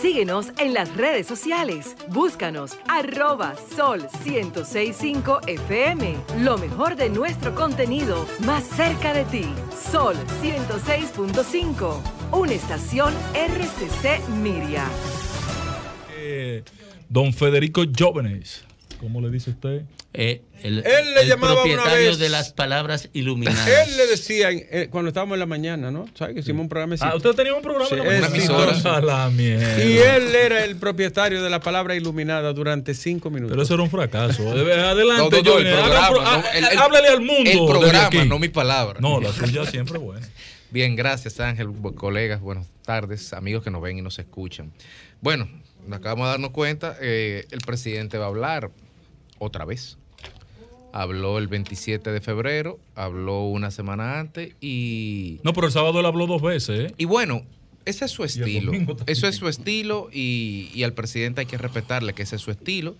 Síguenos en las redes sociales. Búscanos arroba sol 1065 FM. Lo mejor de nuestro contenido más cerca de ti. Sol 106.5. Una estación RCC Miria. Eh, don Federico Jóvenes, ¿cómo le dice usted? Eh, el, él le el propietario de las palabras iluminadas. Él le decía eh, cuando estábamos en la mañana, ¿no? ¿Sabes que hicimos un programa? Ah, usted tenía un programa en la Y él era el propietario de la palabra iluminada durante cinco minutos. Pero eso era un fracaso. Adelante, háblale al mundo. El programa, no mi palabra. No, la suya siempre buena. Bien, gracias Ángel, colegas, buenas tardes, amigos que nos ven y nos escuchan. Bueno, acabamos de darnos cuenta, eh, el presidente va a hablar otra vez habló el 27 de febrero, habló una semana antes y... No, pero el sábado él habló dos veces. ¿eh? Y bueno, ese es su estilo. Eso es su estilo y, y, al presidente hay que respetarle que ese es su estilo.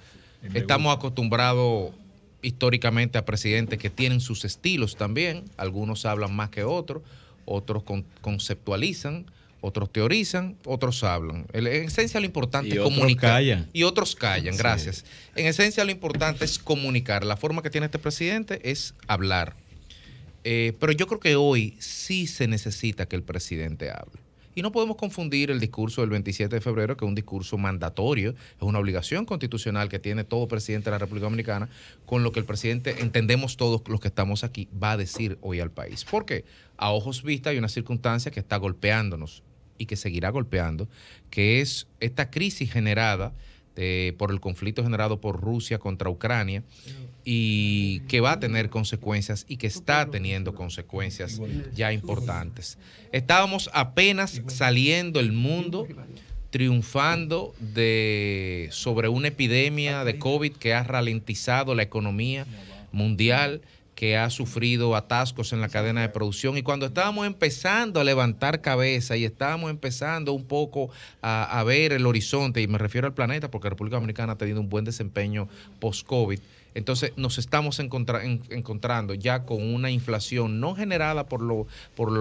Estamos acostumbrados históricamente a presidentes que tienen sus estilos también. Algunos hablan más que otros, otros conceptualizan, otros teorizan, otros hablan. En esencia lo importante es comunicar. Callan. Y otros callan, gracias. En esencia lo importante es comunicar. La forma que tiene este presidente es hablar. Eh, pero yo creo que hoy sí se necesita que el presidente hable. Y no podemos confundir el discurso del 27 de febrero, que es un discurso mandatorio, es una obligación constitucional que tiene todo presidente de la República Dominicana, con lo que el presidente, entendemos todos los que estamos aquí, va a decir hoy al país. Porque a ojos vistas hay una circunstancia que está golpeándonos y que seguirá golpeando, que es esta crisis generada eh, por el conflicto generado por Rusia contra Ucrania y que va a tener consecuencias y que está teniendo consecuencias ya importantes. Estábamos apenas saliendo el mundo triunfando sobre una epidemia de COVID que ha ralentizado la economía mundial, que ha sufrido atascos en la cadena de producción. Y cuando estábamos empezando a levantar cabeza y estábamos empezando un poco a, ver el horizonte, y me refiero al planeta, porque República Dominicana ha tenido un buen desempeño post-COVID, entonces nos estamos encontrando ya con una inflación no generada por, por,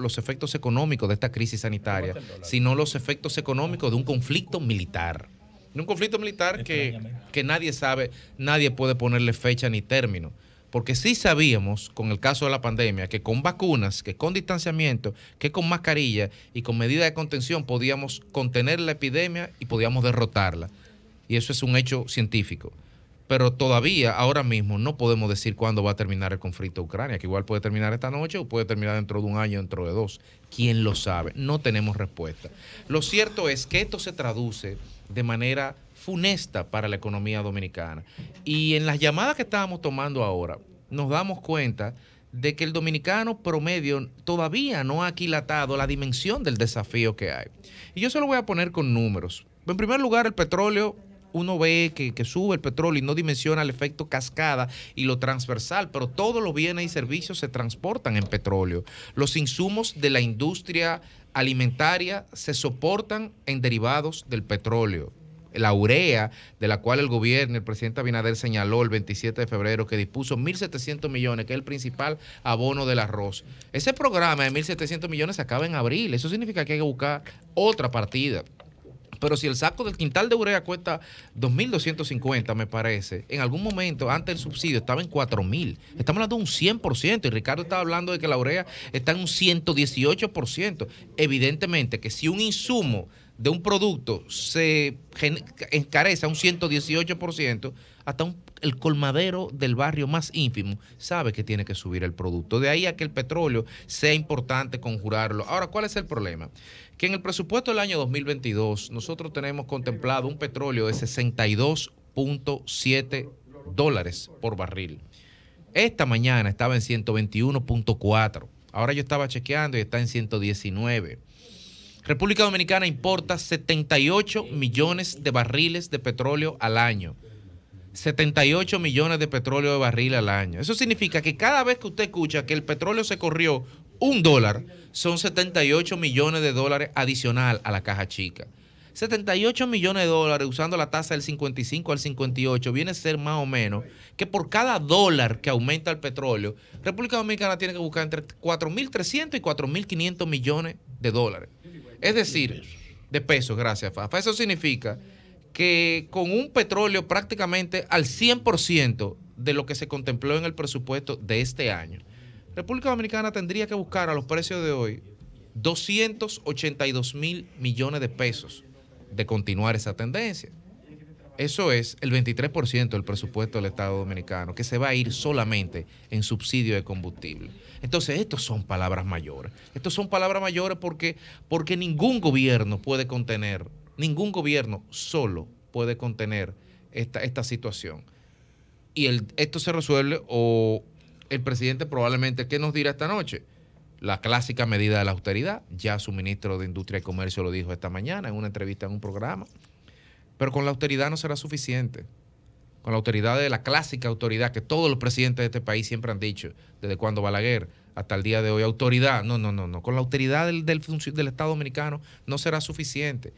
los efectos económicos de esta crisis sanitaria, sino los efectos económicos de un conflicto militar. De un conflicto militar que, que nadie sabe, nadie puede ponerle fecha ni término porque sí sabíamos con el caso de la pandemia que con vacunas, que con distanciamiento, que con mascarilla y con medidas de contención podíamos contener la epidemia y podíamos derrotarla. Y eso es un hecho científico. Pero todavía, ahora mismo, no podemos decir cuándo va a terminar el conflicto de Ucrania, que igual puede terminar esta noche o puede terminar dentro de un año, dentro de dos. ¿Quién lo sabe? No tenemos respuesta. Lo cierto es que esto se traduce de manera funesta para la economía dominicana. Y en las llamadas que estábamos tomando ahora, nos damos cuenta de que el dominicano promedio todavía no ha aquilatado la dimensión del desafío que hay. Y yo se lo voy a poner con números. En primer lugar, el petróleo, uno ve que, que sube el petróleo y no dimensiona el efecto cascada y lo transversal, pero todos los bienes y servicios se transportan en petróleo. Los insumos de la industria alimentaria se soportan en derivados del petróleo la urea, de la cual el gobierno, el presidente Abinader señaló el 27 de febrero que dispuso 1.700 millones, que es el principal abono del arroz. Ese programa de 1.700 millones se acaba en abril. Eso significa que hay que buscar otra partida. Pero si el saco del quintal de urea cuesta 2.250, me parece, en algún momento, antes del subsidio, estaba en 4.000. Estamos hablando de un 100%. Y Ricardo estaba hablando de que la urea está en un 118%. Evidentemente que si un insumo de un producto se encarece un 118%, hasta el colmadero del barrio más ínfimo sabe que tiene que subir el producto. De ahí a que el petróleo sea importante conjurarlo. Ahora, ¿cuál es el problema? Que en el presupuesto del año 2022 nosotros tenemos contemplado un petróleo de 62.7 dólares por barril. Esta mañana estaba en 121.4. Ahora yo estaba chequeando y está en 119. República Dominicana importa 78 millones de barriles de petróleo al año. 78 millones de petróleo de barril al año. Eso significa que cada vez que usted escucha que el petróleo se corrió un dólar, son 78 millones de dólares adicional a la caja chica. 78 millones de dólares usando la tasa del 55 al 58 viene a ser más o menos que por cada dólar que aumenta el petróleo, República Dominicana tiene que buscar entre 4.300 y 4.500 millones de dólares. Es decir, de pesos, gracias, Fafa. Eso significa que con un petróleo prácticamente al 100% de lo que se contempló en el presupuesto de este año, República Dominicana tendría que buscar a los precios de hoy 282 mil millones de pesos de continuar esa tendencia. Eso es el 23% del presupuesto del Estado Dominicano que se va a ir solamente en subsidio de combustible. Entonces, estas son palabras mayores. Estas son palabras mayores porque, porque ningún gobierno puede contener, ningún gobierno solo puede contener esta, esta situación. Y esto se resuelve o el presidente probablemente, ¿qué nos dirá esta noche? la clásica medida de la austeridad. Ya su ministro de Industria y Comercio lo dijo esta mañana en una entrevista en un programa. Pero con la austeridad no será suficiente. Con la autoridad de la clásica autoridad que todos los presidentes de este país siempre han dicho, desde cuando Balaguer hasta el día de hoy, autoridad. No, no, no, no. Con la autoridad del, del, Estado dominicano no será suficiente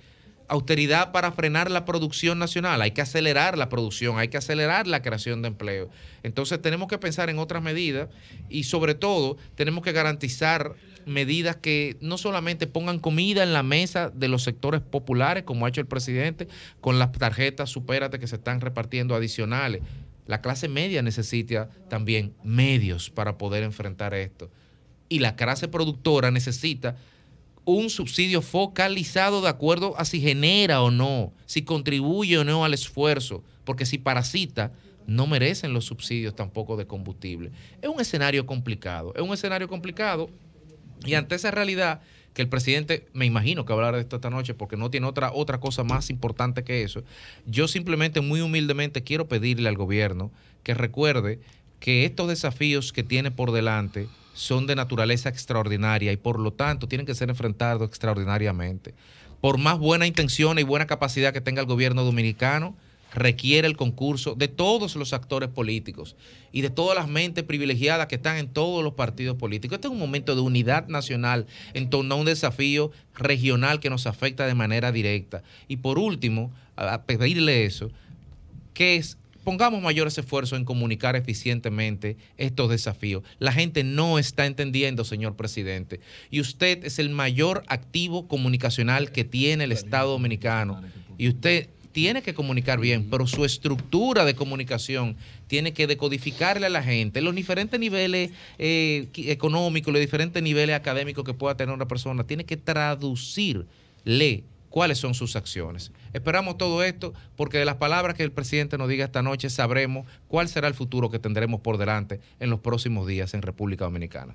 austeridad para frenar la producción nacional, hay que acelerar la producción, hay que acelerar la creación de empleo. Entonces tenemos que pensar en otras medidas y sobre todo tenemos que garantizar medidas que no solamente pongan comida en la mesa de los sectores populares, como ha hecho el presidente, con las tarjetas supérate que se están repartiendo adicionales. La clase media necesita también medios para poder enfrentar esto. Y la clase productora necesita un subsidio focalizado de acuerdo a si genera o no, si contribuye o no al esfuerzo, porque si parasita, no merecen los subsidios tampoco de combustible. Es un escenario complicado, es un escenario complicado y ante esa realidad que el presidente, me imagino que hablará de esto esta noche porque no tiene otra, otra cosa más importante que eso, yo simplemente muy humildemente quiero pedirle al gobierno que recuerde que estos desafíos que tiene por delante son de naturaleza extraordinaria y por lo tanto tienen que ser enfrentados extraordinariamente. Por más buena intención y buena capacidad que tenga el gobierno dominicano, requiere el concurso de todos los actores políticos y de todas las mentes privilegiadas que están en todos los partidos políticos. Este es un momento de unidad nacional en torno a un desafío regional que nos afecta de manera directa. Y por último, a pedirle eso, que es pongamos mayores esfuerzos en comunicar eficientemente estos desafíos. La gente no está entendiendo, señor presidente, y usted es el mayor activo comunicacional que tiene el Estado dominicano. Y usted tiene que comunicar bien, pero su estructura de comunicación tiene que decodificarle a la gente los diferentes niveles eh, económicos, los diferentes niveles académicos que pueda tener una persona. Tiene que traducirle cuáles son sus acciones. Esperamos todo esto porque de las palabras que el presidente nos diga esta noche sabremos cuál será el futuro que tendremos por delante en los próximos días en República Dominicana.